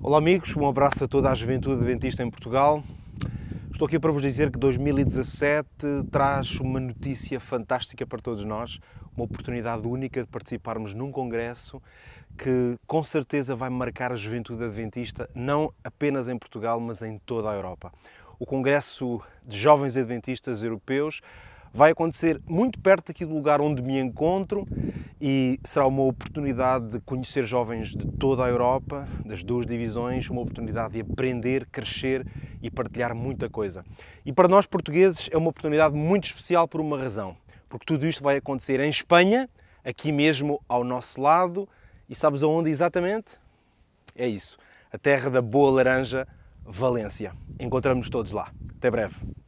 Olá amigos, um abraço a toda a juventude adventista em Portugal. Estou aqui para vos dizer que 2017 traz uma notícia fantástica para todos nós, uma oportunidade única de participarmos num congresso que com certeza vai marcar a juventude adventista, não apenas em Portugal, mas em toda a Europa. O Congresso de Jovens Adventistas Europeus vai acontecer muito perto aqui do lugar onde me encontro e será uma oportunidade de conhecer jovens de toda a Europa, das duas divisões, uma oportunidade de aprender, crescer e partilhar muita coisa. E para nós portugueses é uma oportunidade muito especial por uma razão, porque tudo isto vai acontecer em Espanha, aqui mesmo ao nosso lado, e sabes aonde exatamente? É isso, a terra da boa laranja, Valência. Encontramos todos lá. Até breve.